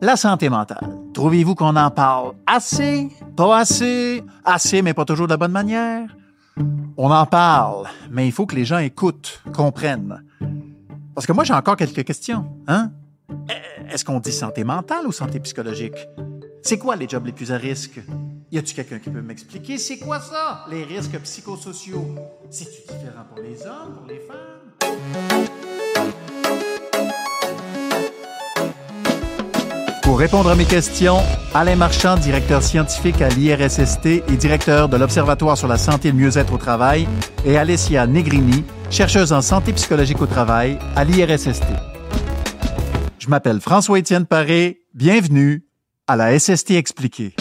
La santé mentale. Trouvez-vous qu'on en parle assez? Pas assez? Assez, mais pas toujours de la bonne manière? On en parle, mais il faut que les gens écoutent, comprennent. Parce que moi, j'ai encore quelques questions. Hein? E-, est-ce qu'on dit santé mentale ou santé psychologique? C'est quoi les jobs les plus à risque? Y a-tu quelqu'un qui peut m'expliquer c'est quoi ça, les risques psychosociaux? C'est-tu différent pour les hommes, pour les femmes? Pour répondre à mes questions, Alain Marchand, directeur scientifique à l'IRSST et directeur de l'Observatoire sur la santé et le mieux-être au travail, et Alessia Negrini, chercheuse en santé psychologique au travail à l'IRSST. Je m'appelle François-Étienne Paré, bienvenue à la SST Expliquée.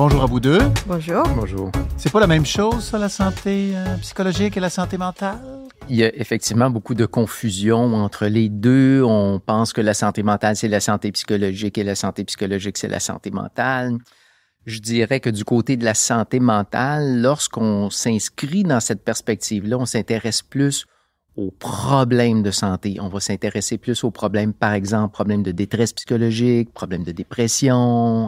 Bonjour à vous deux. Bonjour. Bonjour. C'est pas la même chose, ça, la santé euh, psychologique et la santé mentale? Il y a effectivement beaucoup de confusion entre les deux. On pense que la santé mentale, c'est la santé psychologique et la santé psychologique, c'est la santé mentale. Je dirais que du côté de la santé mentale, lorsqu'on s'inscrit dans cette perspective-là, on s'intéresse plus aux problèmes de santé. On va s'intéresser plus aux problèmes, par exemple, problèmes de détresse psychologique, problèmes de dépression,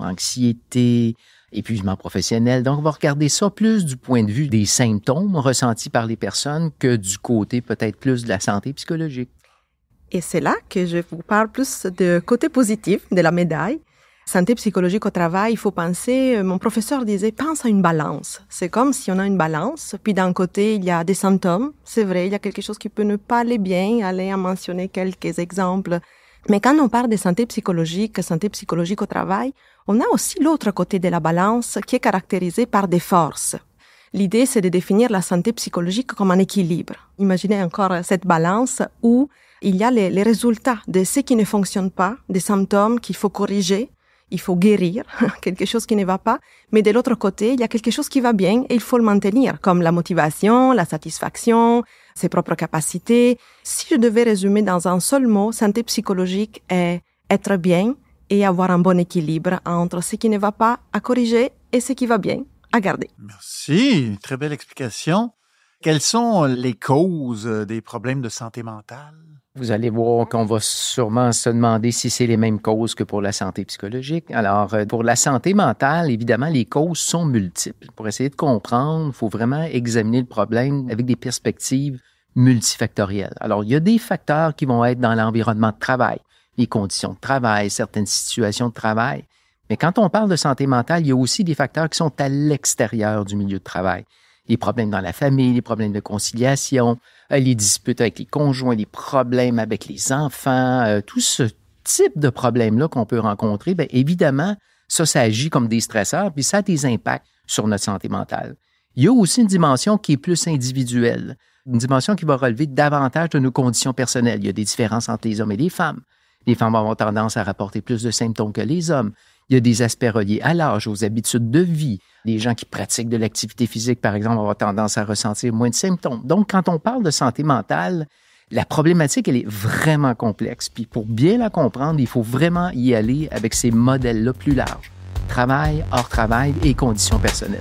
anxiété, épuisement professionnel. Donc, on va regarder ça plus du point de vue des symptômes ressentis par les personnes que du côté peut-être plus de la santé psychologique. Et c'est là que je vous parle plus du côté positif de la médaille. Santé psychologique au travail, il faut penser, euh, mon professeur disait, pense à une balance. C'est comme si on a une balance, puis d'un côté, il y a des symptômes, c'est vrai, il y a quelque chose qui peut ne pas aller bien, aller à mentionner quelques exemples mais quand on parle de santé psychologique, santé psychologique au travail, on a aussi l'autre côté de la balance qui est caractérisé par des forces. L'idée, c'est de définir la santé psychologique comme un équilibre. Imaginez encore cette balance où il y a les, les résultats de ce qui ne fonctionne pas, des symptômes qu'il faut corriger, il faut guérir quelque chose qui ne va pas, mais de l'autre côté, il y a quelque chose qui va bien et il faut le maintenir, comme la motivation, la satisfaction, ses propres capacités. Si je devais résumer dans un seul mot, santé psychologique est être bien et avoir un bon équilibre entre ce qui ne va pas à corriger et ce qui va bien à garder. Merci, très belle explication. Quelles sont les causes des problèmes de santé mentale? Vous allez voir qu'on va sûrement se demander si c'est les mêmes causes que pour la santé psychologique. Alors, euh, pour la santé mentale, évidemment, les causes sont multiples. Pour essayer de comprendre, il faut vraiment examiner le problème avec des perspectives multifactorielles. Alors, il y a des facteurs qui vont être dans l'environnement de travail, les conditions de travail, certaines situations de travail. Mais quand on parle de santé mentale, il y a aussi des facteurs qui sont à l'extérieur du milieu de travail. Les problèmes dans la famille, les problèmes de conciliation, les disputes avec les conjoints, les problèmes avec les enfants, euh, tout ce type de problèmes-là qu'on peut rencontrer, bien évidemment, ça, ça agit comme des stresseurs, puis ça a des impacts sur notre santé mentale. Il y a aussi une dimension qui est plus individuelle, une dimension qui va relever davantage de nos conditions personnelles. Il y a des différences entre les hommes et les femmes. Les femmes ont tendance à rapporter plus de symptômes que les hommes. Il y a des aspects reliés à l'âge, aux habitudes de vie. Les gens qui pratiquent de l'activité physique, par exemple, ont tendance à ressentir moins de symptômes. Donc, quand on parle de santé mentale, la problématique, elle est vraiment complexe. Puis pour bien la comprendre, il faut vraiment y aller avec ces modèles-là plus larges. Travail, hors travail et conditions personnelles.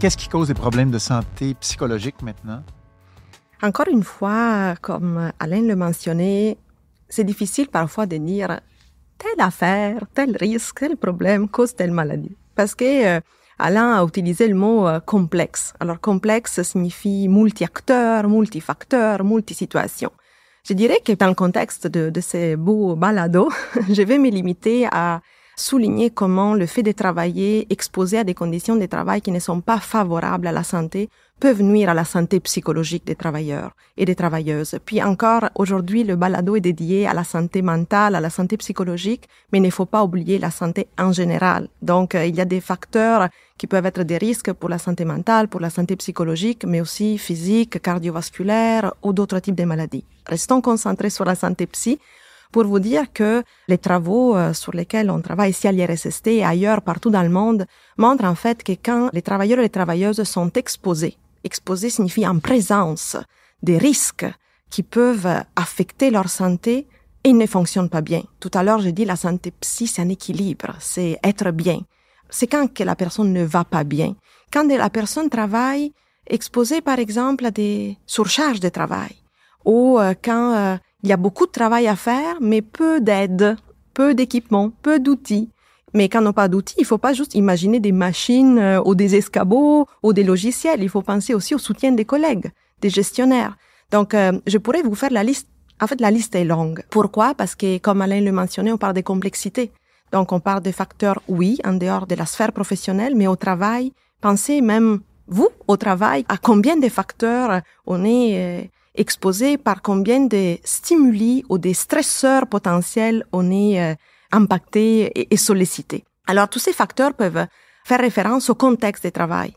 Qu'est-ce qui cause des problèmes de santé psychologique maintenant? Encore une fois, comme Alain le mentionnait, c'est difficile parfois de dire telle affaire, tel risque, tel problème cause telle maladie. Parce que euh, Alain a utilisé le mot euh, complexe. Alors complexe signifie multi-acteurs, multi-facteurs, multi-situations. Je dirais que dans le contexte de, de ces beaux balados, je vais me limiter à souligner comment le fait de travailler exposé à des conditions de travail qui ne sont pas favorables à la santé peuvent nuire à la santé psychologique des travailleurs et des travailleuses. Puis encore, aujourd'hui, le balado est dédié à la santé mentale, à la santé psychologique, mais il ne faut pas oublier la santé en général. Donc, euh, il y a des facteurs qui peuvent être des risques pour la santé mentale, pour la santé psychologique, mais aussi physique, cardiovasculaire ou d'autres types de maladies. Restons concentrés sur la santé psy pour vous dire que les travaux euh, sur lesquels on travaille ici à l'IRSST et ailleurs partout dans le monde montrent en fait que quand les travailleurs et les travailleuses sont exposés, exposés signifie en présence des risques qui peuvent affecter leur santé, ils ne fonctionnent pas bien. Tout à l'heure, j'ai dit la santé psy, c'est un équilibre, c'est être bien. C'est quand que la personne ne va pas bien. Quand la personne travaille exposée, par exemple, à des surcharges de travail, ou euh, quand euh, il y a beaucoup de travail à faire, mais peu d'aide, peu d'équipement, peu d'outils. Mais quand on n'a pas d'outils, il faut pas juste imaginer des machines euh, ou des escabeaux ou des logiciels. Il faut penser aussi au soutien des collègues, des gestionnaires. Donc, euh, je pourrais vous faire la liste. En fait, la liste est longue. Pourquoi Parce que, comme Alain le mentionnait, on parle des complexités. Donc, on parle des facteurs, oui, en dehors de la sphère professionnelle, mais au travail. Pensez même, vous, au travail, à combien de facteurs on est... Euh, exposé, par combien de stimuli ou des stresseurs potentiels on est euh, impacté et, sollicité. Alors tous ces facteurs peuvent faire référence au contexte de travail.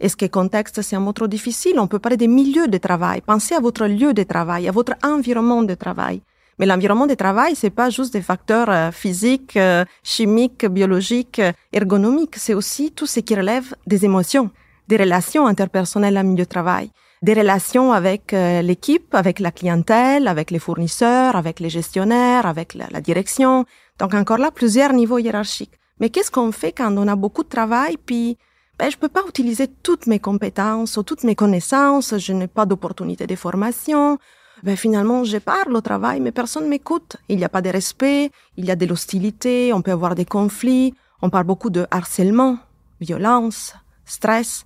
Est-ce que contexte, c'est un mot trop difficile On peut parler des milieux de travail. Pensez à votre lieu de travail, à votre environnement de travail. Mais l'environnement de travail, c'est pas juste des facteurs euh, physiques, euh, chimiques, biologiques, ergonomiques. C'est aussi tout ce qui relève des émotions, des relations interpersonnelles en milieu de travail des relations avec euh, l'équipe, avec la clientèle, avec les fournisseurs, avec les gestionnaires, avec la, direction. Donc encore là, plusieurs niveaux hiérarchiques. Mais qu'est-ce qu'on fait quand on a beaucoup de travail, puis ben, je peux pas utiliser toutes mes compétences ou toutes mes connaissances, je n'ai pas d'opportunité de formation. Ben, finalement, je parle au travail, mais personne ne m'écoute. Il n'y a pas de respect, il y a de l'hostilité, on peut avoir des conflits. On parle beaucoup de harcèlement, violence, stress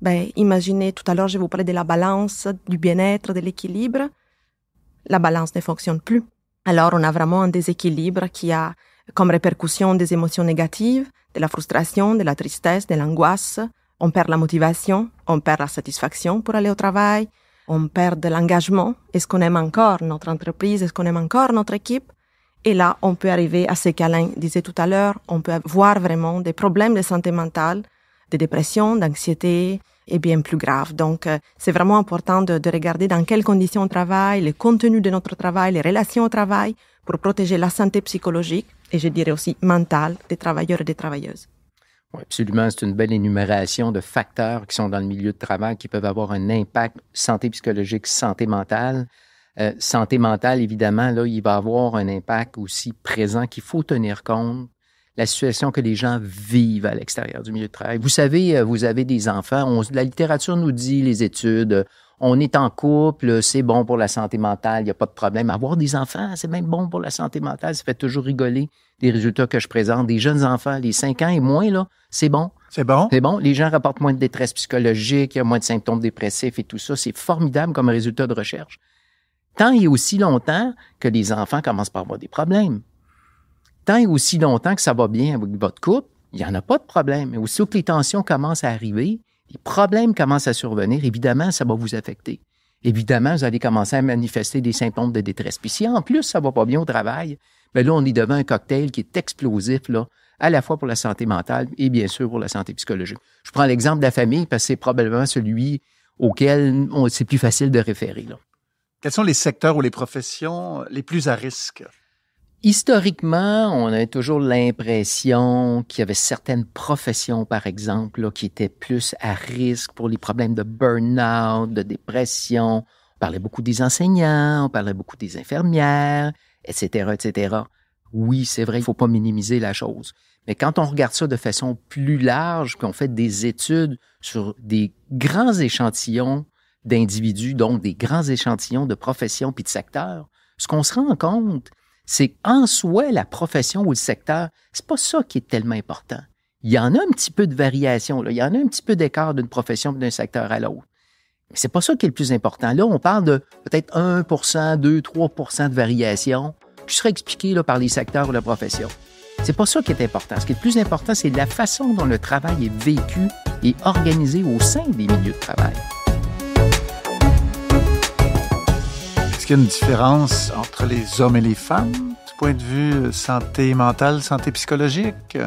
ben, imaginez, tout à l'heure, je vous parlais de la balance, du bien-être, de l'équilibre. La balance ne fonctionne plus. Alors, on a vraiment un déséquilibre qui a comme répercussion des émotions négatives, de la frustration, de la tristesse, de l'angoisse. On perd la motivation, on perd la satisfaction pour aller au travail, on perd de l'engagement. Est-ce qu'on aime encore notre entreprise? Est-ce qu'on aime encore notre équipe? Et là, on peut arriver à ce qu'Alain disait tout à l'heure, on peut avoir vraiment des problèmes de santé mentale de dépression, d'anxiété et bien plus grave. Donc, euh, c'est vraiment important de, regarder dans quelles conditions on travaille, le contenu de notre travail, les relations au travail, pour protéger la santé psychologique et je dirais aussi mentale des travailleurs et des travailleuses. absolument. C'est une belle énumération de facteurs qui sont dans le milieu de travail qui peuvent avoir un impact santé psychologique, santé mentale. Euh, santé mentale, évidemment, là, il va avoir un impact aussi présent qu'il faut tenir compte la situation que les gens vivent à l'extérieur du milieu de travail. Vous savez, euh, vous avez des enfants, la littérature nous dit, les études, euh, on est en couple, c'est bon pour la santé mentale, il n'y a pas de problème. Avoir des enfants, c'est même bon pour la santé mentale, ça fait toujours rigoler les résultats que je présente. Des jeunes enfants, les 5 ans et moins, là, c'est bon. C'est bon. C'est bon. Les gens rapportent moins de détresse psychologique, il y a moins de symptômes dépressifs et tout ça. C'est formidable comme résultat de recherche. Tant et aussi longtemps que les enfants commencent par avoir des problèmes tant et aussi longtemps que ça va bien avec votre couple, il n'y en a pas de problème. Mais aussi que les tensions commencent à arriver, les problèmes commencent à survenir, évidemment, ça va vous affecter. Évidemment, vous allez commencer à manifester des symptômes de détresse. Puis si en plus ça va pas bien au travail, bien là, on est devant un cocktail qui est explosif, là, à la fois pour la santé mentale et bien sûr pour la santé psychologique. Je prends l'exemple de la famille parce que c'est probablement celui auquel c'est plus facile de référer. Quels sont les secteurs ou les professions les plus à risque? historiquement, on a toujours l'impression qu'il y avait certaines professions, par exemple, qui étaient plus à risque pour les problèmes de burn-out, de dépression. On parlait beaucoup des enseignants, on parlait beaucoup des infirmières, etc., etc. Oui, c'est vrai, il ne faut pas minimiser la chose. Mais quand on regarde ça de façon plus large, qu'on fait des études sur des grands échantillons d'individus, donc des grands échantillons de professions puis de secteurs, ce qu'on se rend compte, c'est en soi la profession ou le secteur, c'est pas ça qui est tellement important. Il y en a un petit peu de variation, il y en a un petit peu d'écart d'une profession d'un secteur à l'autre. Mais c'est pas ça qui est le plus important. Là, on parle de peut-être 1 2 3 de variation qui serait expliqué là, par les secteurs ou la profession. C'est pas ça qui est important. Ce qui est le plus important, c'est la façon dont le travail est vécu et organisé au sein des milieux de travail. y a une différence entre les hommes et les femmes du point de vue euh, santé mentale, santé psychologique?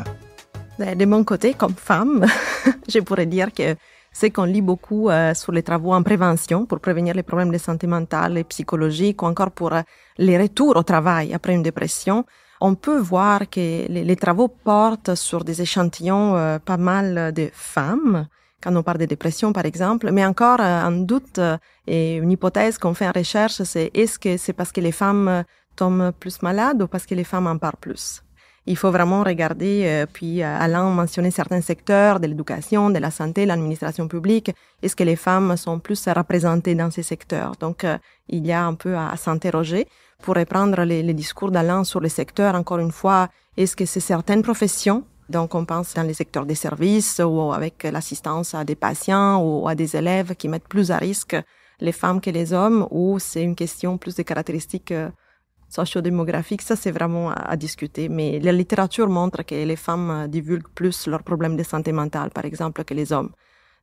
Ben, de mon côté, comme femme, je pourrais dire que c'est qu'on lit beaucoup euh, sur les travaux en prévention pour prévenir les problèmes de santé mentale et psychologique ou encore pour euh, les retours au travail après une dépression. On peut voir que les, travaux portent sur des échantillons pas mal de femmes quand on parle des dépressions par exemple. Mais encore, euh, un doute euh, et une hypothèse qu'on fait en recherche, c'est est-ce que c'est parce que les femmes euh, tombent plus malades ou parce que les femmes en parlent plus? Il faut vraiment regarder, puis allant mentionné certains secteurs de l'éducation, de la santé, l'administration publique, est-ce que les femmes sont plus représentées dans ces secteurs Donc, il y a un peu à, s'interroger pour reprendre les discours d'Alain sur les secteurs. Encore une fois, est-ce que c'est certaines professions donc, on pense dans les secteurs des services ou avec l'assistance à des patients ou à des élèves qui mettent plus à risque les femmes que les hommes, ou c'est une question plus de caractéristiques euh, sociodémographiques. Ça, c'est vraiment à, discuter. Mais la littérature montre que les femmes euh, divulguent plus leurs problèmes de santé mentale, par exemple, que les hommes.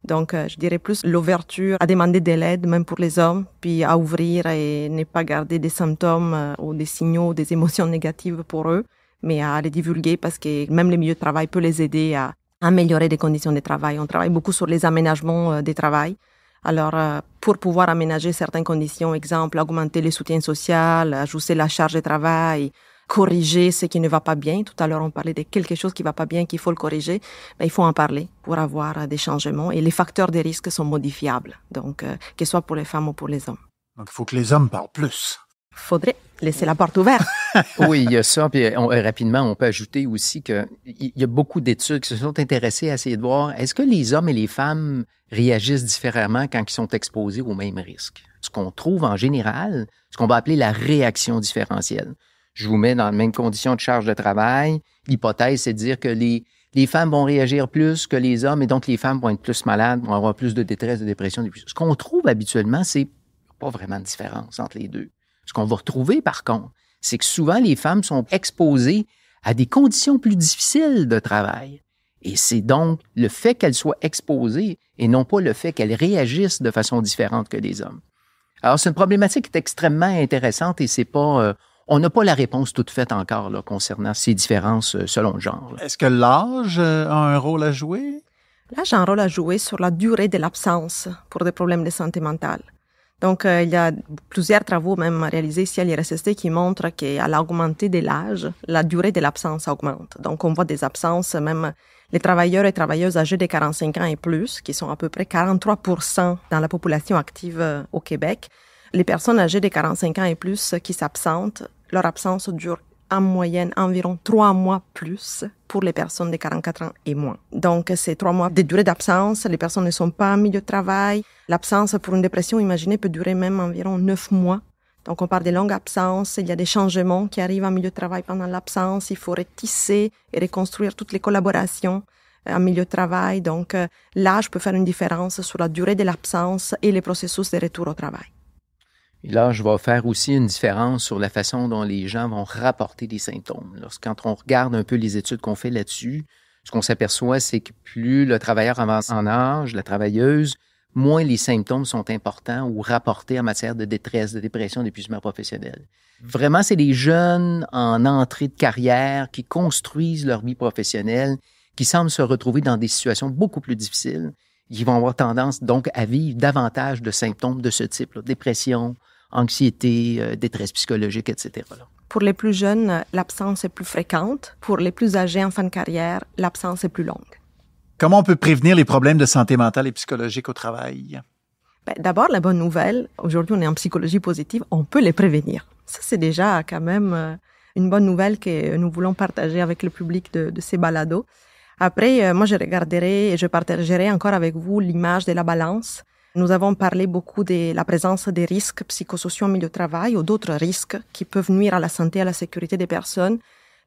Donc, euh, je dirais plus l'ouverture à demander de l'aide, même pour les hommes, puis à ouvrir et ne pas garder des symptômes ou des signaux, des émotions négatives pour eux mais à les divulguer parce que même les milieux de travail peuvent les aider à améliorer des conditions de travail. On travaille beaucoup sur les aménagements euh, des travail. Alors, euh, pour pouvoir aménager certaines conditions, exemple, augmenter les soutiens sociaux, ajuster la charge de travail, corriger ce qui ne va pas bien. Tout à l'heure, on parlait de quelque chose qui ne va pas bien, qu'il faut le corriger. Ben, il faut en parler pour avoir euh, des changements. Et les facteurs de risque sont modifiables, donc que ce soit pour les femmes ou pour les hommes. Donc, il faut que les hommes parlent plus faudrait laisser la porte ouverte. oui, il y a ça. Puis euh, euh, rapidement, on peut ajouter aussi qu'il y a beaucoup d'études qui se sont intéressées à essayer de voir est-ce que les hommes et les femmes réagissent différemment quand ils sont exposés aux mêmes risques. Ce qu'on trouve en général, ce qu'on va appeler la réaction différentielle. Je vous mets dans les mêmes conditions de charge de travail. L'hypothèse, c'est de dire que les, les femmes vont réagir plus que les hommes et donc les femmes vont être plus malades, vont avoir plus de détresse, de dépression. Ce qu'on trouve habituellement, c'est pas vraiment de différence entre les deux. Ce qu'on va retrouver, par contre, c'est que souvent les femmes sont exposées à des conditions plus difficiles de travail. Et c'est donc le fait qu'elles soient exposées et non pas le fait qu'elles réagissent de façon différente que les hommes. Alors, c'est une problématique qui est extrêmement intéressante et c'est pas. Euh, on n'a pas la réponse toute faite encore là, concernant ces différences euh, selon le genre. Est-ce que l'âge euh, a un rôle à jouer? L'âge a un rôle à jouer sur la durée de l'absence pour des problèmes de santé mentale. Donc, euh, il y a plusieurs travaux même réalisés ici à l'IRSST qui montrent qu'à l'augmenter de l'âge, la durée de l'absence augmente. Donc, on voit des absences, même les travailleurs et travailleuses âgés de 45 ans et plus, qui sont à peu près 43% dans la population active euh, au Québec. Les personnes âgées de 45 ans et plus qui s'absentent, leur absence dure en moyenne environ trois mois plus pour les personnes de 44 ans et moins. Donc, ces trois mois de durée d'absence. Les personnes ne sont pas en milieu de travail. L'absence pour une dépression, imaginez, peut durer même environ neuf mois. Donc, on parle des longues absences. Il y a des changements qui arrivent en milieu de travail pendant l'absence. Il faut retisser et reconstruire toutes les collaborations euh, en milieu de travail. Donc, euh, l'âge peut faire une différence sur la durée de l'absence et les processus de retour au travail. Et là, je vais faire aussi une différence sur la façon dont les gens vont rapporter des symptômes. quand on regarde un peu les études qu'on fait là-dessus, ce qu'on s'aperçoit, c'est que plus le travailleur avance en âge, la travailleuse, moins les symptômes sont importants ou rapportés en matière de détresse, de dépression, d'épuisement professionnel. Mmh. Vraiment, c'est les jeunes en entrée de carrière qui construisent leur vie professionnelle, qui semblent se retrouver dans des situations beaucoup plus difficiles ils vont avoir tendance donc à vivre davantage de symptômes de ce type, là, dépression, anxiété, euh, détresse psychologique, etc. Pour les plus jeunes, l'absence est plus fréquente. Pour les plus âgés en fin de carrière, l'absence est plus longue. Comment on peut prévenir les problèmes de santé mentale et psychologique au travail? Ben, d'abord, la bonne nouvelle, aujourd'hui on est en psychologie positive, on peut les prévenir. Ça, c'est déjà quand même euh, une bonne nouvelle que nous voulons partager avec le public de ces balados. Après, euh, moi, je regarderai et je partagerai encore avec vous l'image de la balance. Nous avons parlé beaucoup de la présence des risques psychosociaux au milieu de travail ou d'autres risques qui peuvent nuire à la santé et à la sécurité des personnes.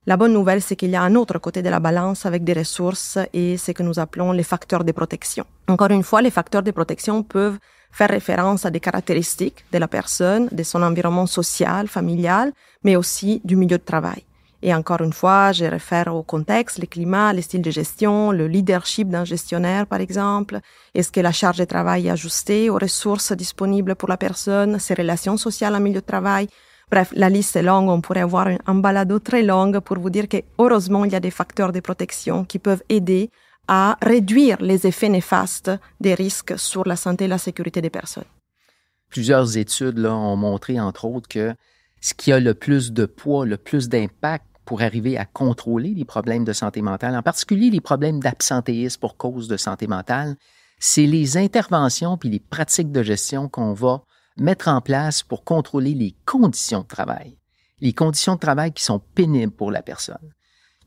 La bonne nouvelle, c'est qu'il y a un autre côté de la balance avec des ressources et ce que nous appelons les facteurs de protection. Encore une fois, les facteurs de protection peuvent faire référence à des caractéristiques de la personne, de son environnement social, familial, mais aussi du milieu de travail. Et encore une fois, je réfère au contexte, les climats, les styles de gestion, le leadership d'un gestionnaire, par exemple. Est-ce que la charge de travail est ajustée aux ressources disponibles pour la personne, ses relations sociales en milieu de travail? Bref, la liste est longue, on pourrait avoir un balado très long pour vous dire que heureusement, il y a des facteurs de protection qui peuvent aider à réduire les effets néfastes des risques sur la santé et la sécurité des personnes. Plusieurs études ont montré, entre autres, que ce qui a le plus de poids, le plus d'impact pour arriver à contrôler les problèmes de santé mentale, en particulier les problèmes d'absentéisme pour cause de santé mentale, c'est les interventions puis les pratiques de gestion qu'on va mettre en place pour contrôler les conditions de travail, les conditions de travail qui sont pénibles pour la personne.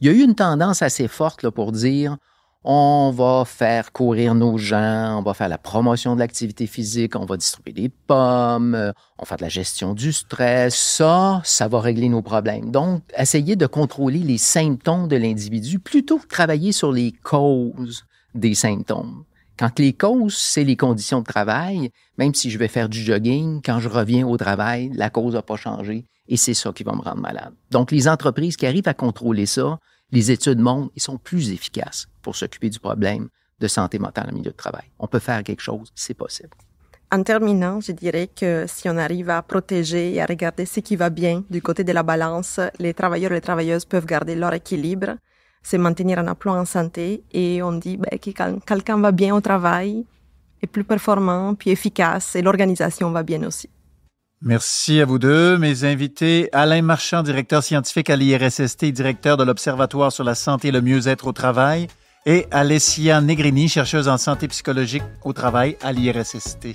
Il y a eu une tendance assez forte là, pour dire on va faire courir nos gens, on va faire la promotion de l'activité physique, on va distribuer des pommes, euh, on va faire de la gestion du stress. Ça, ça va régler nos problèmes. Donc, essayez de contrôler les symptômes de l'individu plutôt que travailler sur les causes des symptômes. Quand les causes, c'est les conditions de travail, même si je vais faire du jogging, quand je reviens au travail, la cause n'a pas changé et c'est ça qui va me rendre malade. Donc, les entreprises qui arrivent à contrôler ça, les études montrent qu'ils sont plus efficaces pour s'occuper du problème de santé mentale au milieu de travail. On peut faire quelque chose, c'est possible. En terminant, je dirais que si on arrive à protéger et à regarder ce qui va bien du côté de la balance, les travailleurs et les travailleuses peuvent garder leur équilibre, se maintenir en emploi en santé et on dit ben, que quand quelqu'un va bien au travail, est plus performant, plus efficace et l'organisation va bien aussi. Merci à vous deux. Mes invités, Alain Marchand, directeur scientifique à l'IRSST, directeur de l'Observatoire sur la santé et le mieux-être au travail, et Alessia Negrini, chercheuse en santé psychologique au travail à l'IRSST.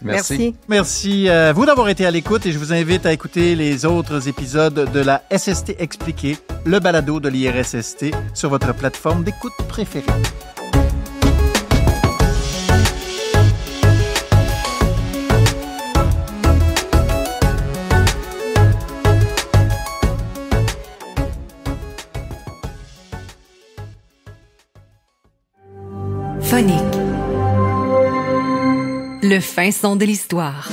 Merci. Merci. à vous d'avoir été à l'écoute et je vous invite à écouter les autres épisodes de la SST Expliquée, le balado de l'IRSST, sur votre plateforme d'écoute préférée. Le fin son de l'histoire.